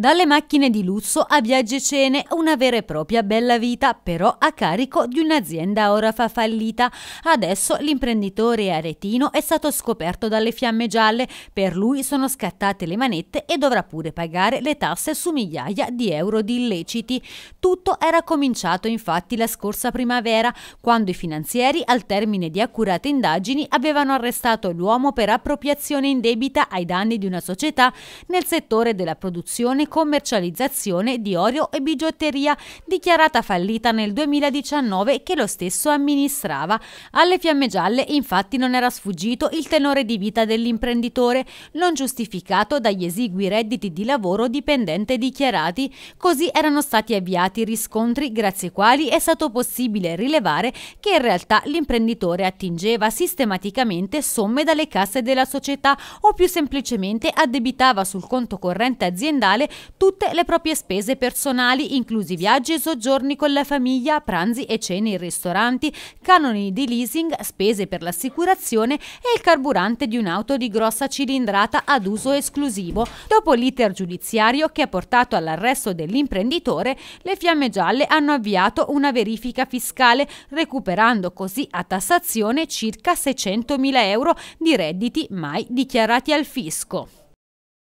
Dalle macchine di lusso a viaggi e cene, una vera e propria bella vita, però a carico di un'azienda ora fa fallita. Adesso l'imprenditore aretino è stato scoperto dalle fiamme gialle, per lui sono scattate le manette e dovrà pure pagare le tasse su migliaia di euro di illeciti. Tutto era cominciato infatti la scorsa primavera, quando i finanzieri, al termine di accurate indagini, avevano arrestato l'uomo per appropriazione indebita ai danni di una società nel settore della produzione commercializzazione di Orio e Bigiotteria, dichiarata fallita nel 2019 che lo stesso amministrava. Alle fiamme gialle infatti non era sfuggito il tenore di vita dell'imprenditore, non giustificato dagli esigui redditi di lavoro dipendente dichiarati. Così erano stati avviati riscontri grazie ai quali è stato possibile rilevare che in realtà l'imprenditore attingeva sistematicamente somme dalle casse della società o più semplicemente addebitava sul conto corrente aziendale tutte le proprie spese personali, inclusi viaggi e soggiorni con la famiglia, pranzi e cene in ristoranti, canoni di leasing, spese per l'assicurazione e il carburante di un'auto di grossa cilindrata ad uso esclusivo. Dopo l'iter giudiziario che ha portato all'arresto dell'imprenditore, le Fiamme Gialle hanno avviato una verifica fiscale, recuperando così a tassazione circa 600.000 euro di redditi mai dichiarati al fisco.